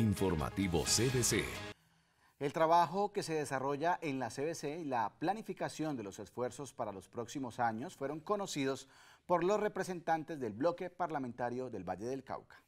Informativo CBC. El trabajo que se desarrolla en la CBC y la planificación de los esfuerzos para los próximos años fueron conocidos por los representantes del bloque parlamentario del Valle del Cauca.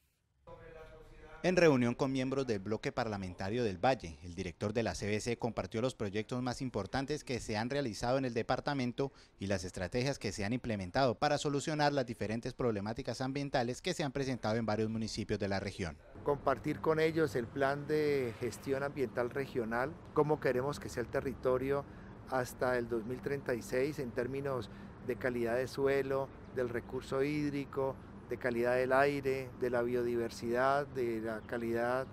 En reunión con miembros del bloque parlamentario del Valle, el director de la CBC compartió los proyectos más importantes que se han realizado en el departamento y las estrategias que se han implementado para solucionar las diferentes problemáticas ambientales que se han presentado en varios municipios de la región. Compartir con ellos el plan de gestión ambiental regional, cómo queremos que sea el territorio hasta el 2036 en términos de calidad de suelo, del recurso hídrico, de calidad del aire, de la biodiversidad, de la calidad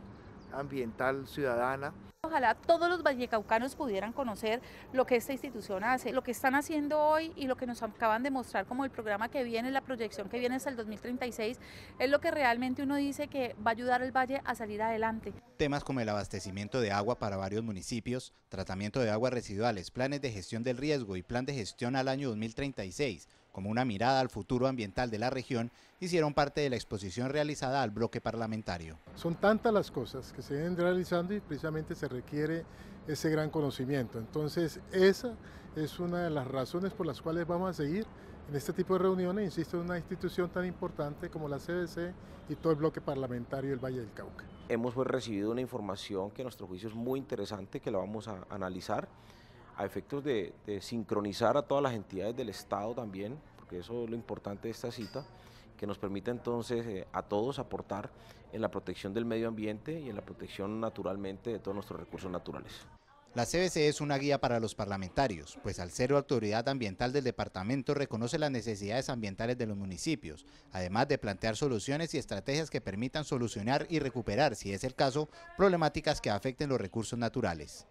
ambiental ciudadana. Ojalá todos los vallecaucanos pudieran conocer lo que esta institución hace, lo que están haciendo hoy y lo que nos acaban de mostrar como el programa que viene, la proyección que viene hasta el 2036, es lo que realmente uno dice que va a ayudar al valle a salir adelante. Temas como el abastecimiento de agua para varios municipios, tratamiento de aguas residuales, planes de gestión del riesgo y plan de gestión al año 2036 como una mirada al futuro ambiental de la región, hicieron parte de la exposición realizada al bloque parlamentario. Son tantas las cosas que se vienen realizando y precisamente se requiere ese gran conocimiento. Entonces, esa es una de las razones por las cuales vamos a seguir en este tipo de reuniones, insisto, en una institución tan importante como la CBC y todo el bloque parlamentario del Valle del Cauca. Hemos recibido una información que a nuestro juicio es muy interesante, que la vamos a analizar a efectos de, sincronizar a todas las entidades del Estado también, porque eso es lo importante de esta cita, que nos permita entonces eh, a todos aportar en la protección del medio ambiente y en la protección naturalmente de todos nuestros recursos naturales. La CBC es una guía para los parlamentarios, pues al ser autoridad ambiental del departamento reconoce las necesidades ambientales de los municipios, además de plantear soluciones y estrategias que permitan solucionar y recuperar, si es el caso, problemáticas que afecten los recursos naturales.